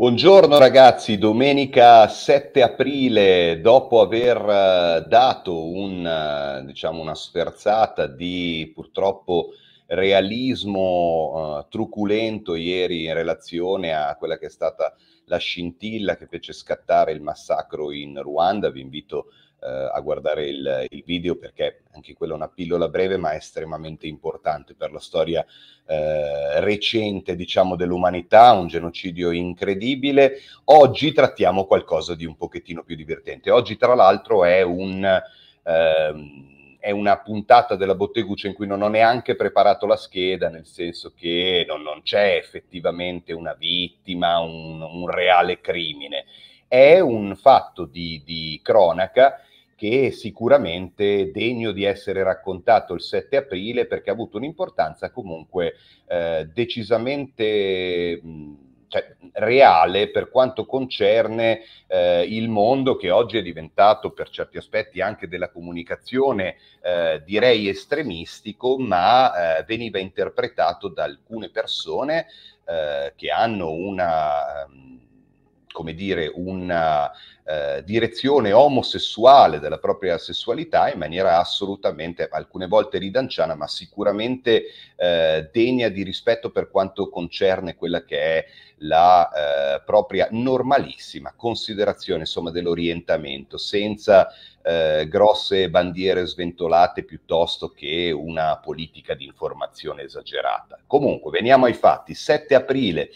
Buongiorno ragazzi, domenica 7 aprile, dopo aver eh, dato un, eh, diciamo, una sferzata di purtroppo realismo uh, truculento ieri in relazione a quella che è stata la scintilla che fece scattare il massacro in Ruanda, vi invito a eh, a guardare il, il, video perché anche quella è una pillola breve ma estremamente importante per la storia eh, recente diciamo dell'umanità, un genocidio incredibile. Oggi trattiamo qualcosa di un pochettino più divertente. Oggi tra l'altro è un... Ehm, è una puntata della Botteguccia in cui non ho neanche preparato la scheda, nel senso che non, non c'è effettivamente una vittima, un, un, reale crimine. È un fatto di, di cronaca che è sicuramente degno di essere raccontato il 7 aprile perché ha avuto un'importanza comunque eh, decisamente... cioè, reale per quanto concerne eh, il mondo che oggi è diventato per certi aspetti anche della comunicazione eh, direi estremistico, ma eh, veniva interpretato da alcune persone eh, che hanno una come dire, una eh, direzione omosessuale della propria sessualità in maniera assolutamente, alcune volte ridanciana, ma sicuramente eh, degna di rispetto per quanto concerne quella che è la eh, propria normalissima considerazione insomma, dell'orientamento, senza eh, grosse bandiere sventolate piuttosto che una politica di informazione esagerata. Comunque, veniamo ai fatti. 7 aprile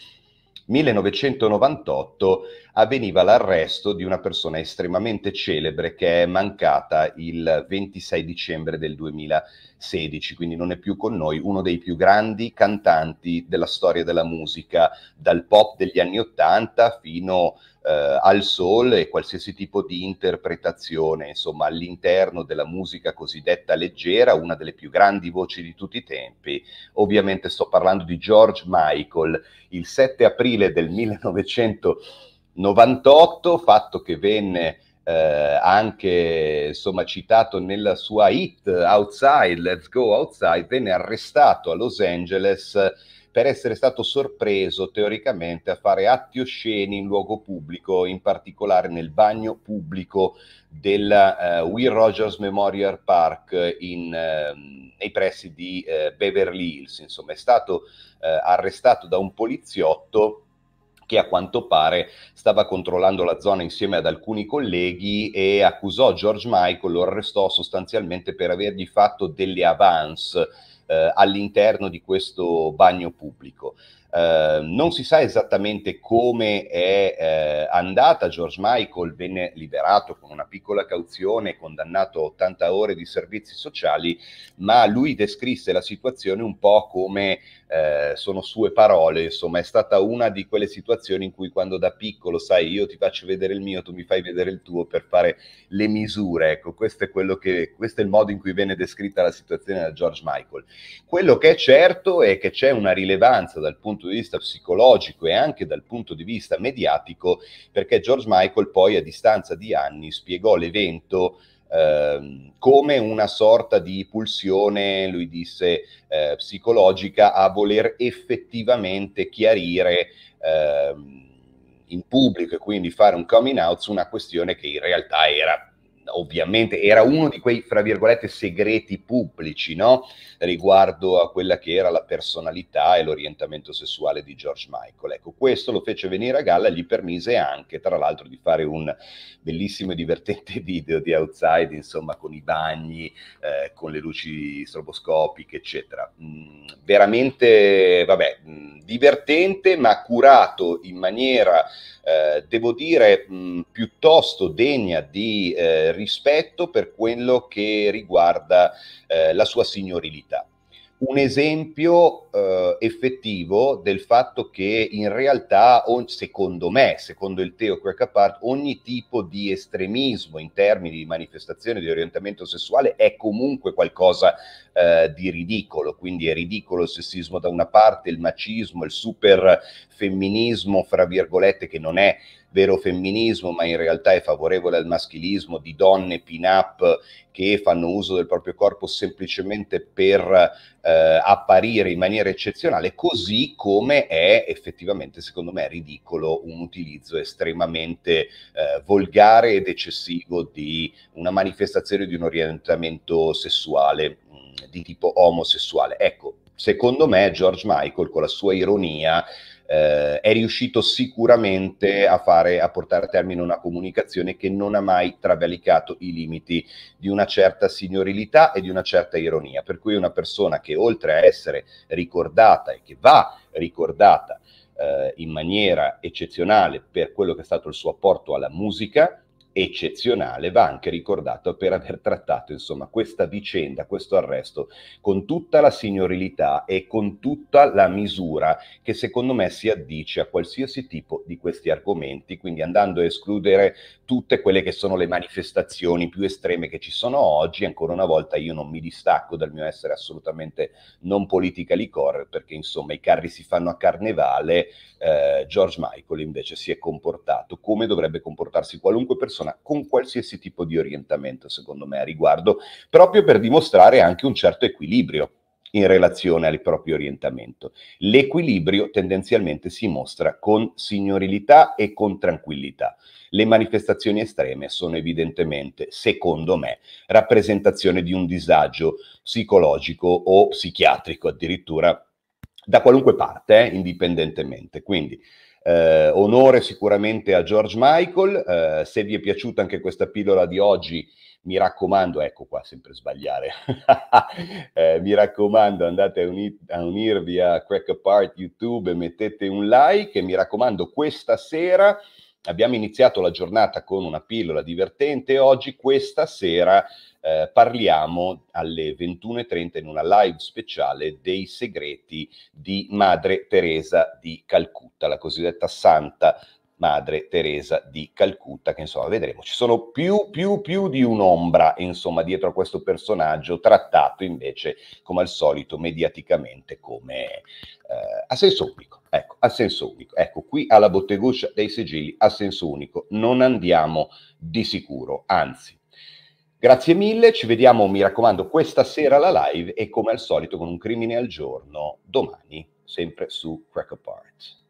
1998 avveniva l'arresto di una persona estremamente celebre che è mancata il 26 dicembre del 2016, quindi non è più con noi, uno dei più grandi cantanti della storia della musica, dal pop degli anni 80 fino eh, al soul e qualsiasi tipo di interpretazione, insomma, all'interno della musica cosiddetta leggera, una delle più grandi voci di tutti i tempi. Ovviamente sto parlando di George Michael, il 7 aprile aprile del 1998, fatto che venne eh, anche insomma, citato nella sua hit Outside, Let's Go Outside, venne arrestato a Los Angeles per essere stato sorpreso teoricamente a fare atti osceni in luogo pubblico, in particolare nel bagno pubblico del eh, Will Rogers Memorial Park in, eh, nei pressi di eh, Beverly Hills. Insomma, è stato eh, arrestato da un poliziotto che a quanto pare stava controllando la zona insieme ad alcuni colleghi e accusò George Michael, lo arrestò sostanzialmente per avergli fatto delle avance eh, all'interno di questo bagno pubblico. Ehm, non si sa esattamente come è eh, andata. George Michael venne liberato con una piccola cauzione, condannato a 80 ore di servizi sociali, ma lui descrisse la situazione un po' come eh, sono sue parole, insomma, è stata una di quelle situazioni in cui quando da piccolo, sai, io ti faccio vedere il mio, tu mi fai vedere il tuo per fare le misure. Ecco, questo è, quello che, questo è il modo in cui venne descritta la situazione da George Michael. Quello che è certo è che c'è una rilevanza dal punto punto di vista psicologico e anche dal punto di vista mediatico, perché George Michael poi a distanza di anni spiegò l'evento ehm, come una sorta di pulsione, lui disse, eh, psicologica a voler effettivamente chiarire eh, in pubblico e quindi fare un coming out su una questione che in realtà era ovviamente era uno di quei, fra virgolette, segreti pubblici, no? Riguardo a quella che era la personalità e l'orientamento sessuale di George Michael. Ecco, questo lo fece venire a galla e gli permise anche, tra l'altro, di fare un bellissimo e divertente video di outside, insomma, con i bagni, eh, con le luci stroboscopiche, eccetera. Mm, veramente, vabbè, mm, divertente, ma curato in maniera, eh, devo dire, mh, mm, piuttosto degna di eh, rispetto per quello che riguarda eh, la sua signorilità. Un esempio eh, effettivo del fatto che in realtà, secondo me, secondo il Teo Quercapart, ogni tipo di estremismo in termini di manifestazione di orientamento sessuale è comunque qualcosa eh, di ridicolo. Quindi è ridicolo il sessismo da una parte, il macismo, il superfemminismo, fra virgolette, che non è vero femminismo, ma in realtà è favorevole al maschilismo, di donne pin-up che fanno uso del proprio corpo semplicemente per eh, apparire in maniera eccezionale, così come è effettivamente, secondo me, ridicolo un utilizzo estremamente eh, volgare ed eccessivo di una manifestazione di un orientamento sessuale mh, mm, di tipo omosessuale. Ecco, secondo me George Michael con la sua ironia eh, è riuscito sicuramente a, fare, a portare a termine una comunicazione che non ha mai travalicato i limiti di una certa signorilità e di una certa ironia. Per cui è una persona che oltre a essere ricordata e che va ricordata eh, in maniera eccezionale per quello che è stato il suo apporto alla musica, eccezionale, va anche ricordato per aver trattato insomma, questa vicenda, questo arresto con tutta la signorilità e con tutta la misura che secondo me si addice a qualsiasi tipo di questi argomenti, quindi andando a escludere tutte quelle che sono le manifestazioni più estreme che ci sono oggi, ancora una volta io non mi distacco dal mio essere assolutamente non politically correct perché insomma i carri si fanno a carnevale, eh, George Michael invece si è comportato come dovrebbe comportarsi qualunque persona persona con qualsiasi tipo di orientamento, secondo me, a riguardo, proprio per dimostrare anche un certo equilibrio in relazione al proprio orientamento. L'equilibrio tendenzialmente si mostra con signorilità e con tranquillità. Le manifestazioni estreme sono evidentemente, secondo me, rappresentazione di un disagio psicologico o psichiatrico addirittura da qualunque parte, eh, indipendentemente. Quindi eh, onore sicuramente a George Michael, eh, se vi è piaciuta anche questa pillola di oggi, mi raccomando, ecco qua sempre sbagliare, eh, mi raccomando andate a, uni- a, unirvi a Crack Apart YouTube e mettete un like e mi raccomando questa sera Abbiamo iniziato la giornata con una pillola divertente, oggi questa sera eh, parliamo alle 21.30 in una live speciale dei segreti di Madre Teresa di Calcutta, la cosiddetta santa Madre Teresa di Calcutta, che insomma vedremo. Ci sono più, più, più di un'ombra, insomma, dietro a questo personaggio, trattato invece, come al solito, mediaticamente come eh, a senso unico. Ecco, a senso unico. Ecco, qui alla botteguccia dei sigilli a senso unico. Non andiamo di sicuro, anzi. Grazie mille, ci vediamo, mi raccomando, questa sera alla live e come al solito con un crimine al giorno domani, sempre su Crack Apart.